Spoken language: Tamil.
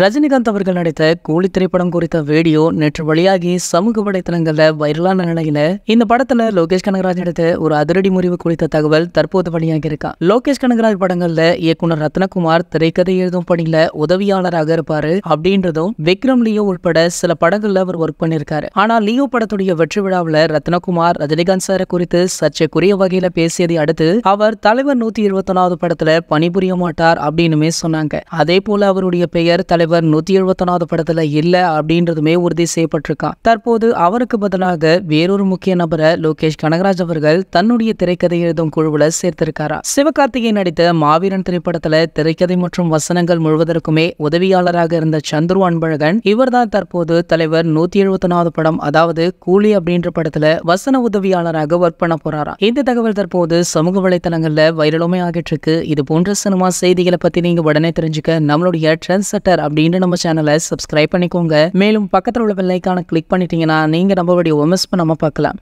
ரஜினிகாந்த் அவர்கள் நடித்த கூலி திரைப்படம் குறித்த வீடியோ நேற்று வெளியாகி சமூக வலைத்தளங்களில் வைரலான நிலையில இந்த படத்துல லோகேஷ் கனகராஜ் எடுத்த ஒரு அதிரடி முறிவு குறித்த தகவல் தற்போது வெளியாகி இருக்கா லோகேஷ் கனகராஜ் படங்கள்ல இயக்குனர் ரத்னகுமார் திரைக்கதை எழுதும் பணியில உதவியாளராக இருப்பாரு அப்படின்றதும் விக்ரம் லியோ உட்பட சில படங்கள்ல அவர் ஒர்க் பண்ணிருக்காரு ஆனா லியோ படத்துடைய வெற்றி விழாவில் ரத்னகுமார் ரஜினிகாந்த் சாரை குறித்து சர்ச்சைக்குரிய வகையில பேசியதை அடுத்து அவர் தலைவர் நூத்தி இருபத்தி ஒன்னாவது படத்துல பணிபுரிய மாட்டார் அப்படின்னுமே சொன்னாங்க அதே போல அவருடைய பெயர் தலைவர் தலைவர் நூத்தி எழுபத்தொன்னாவது படத்துல இல்ல அப்படின்றதுமே உறுதி செய்யப்பட்டிருக்கான் தற்போது அவருக்கு பதிலாக வேறொரு முக்கிய நபரை லோகேஷ் கனகராஜ் அவர்கள் தன்னுடைய திரைக்கதை எழுதும் குழுவுல சேர்த்திருக்காரா சிவகார்த்திகேயன் நடித்த மாவீரன் திரைப்படத்துல திரைக்கதை மற்றும் வசனங்கள் முழுவதற்குமே உதவியாளராக இருந்த சந்துரு அன்பழகன் இவர்தான் தற்போது தலைவர் நூத்தி எழுபத்தொன்னாவது படம் அதாவது கூலி அப்படின்ற படத்துல வசன உதவியாளராக ஒர்க் பண்ண போறாரா இந்த தகவல் தற்போது சமூக வலைதளங்கள்ல வைரலுமே ஆகிட்டு இருக்கு இது போன்ற சினிமா செய்திகளை பத்தி நீங்க உடனே தெரிஞ்சுக்க நம்மளுடைய ட்ரெண்ட் செட்டர் அப்படி அப்படின்னு நம்ம சேனலை சப்ஸ்கிரைப் பண்ணிக்கோங்க மேலும் பக்கத்தில் உள்ள பெல்லைக்கான கிளிக் பண்ணிட்டீங்கன்னா நீங்கள் நம்மளுடைய உமஸ்பை நம்ம பார்க்கலாம்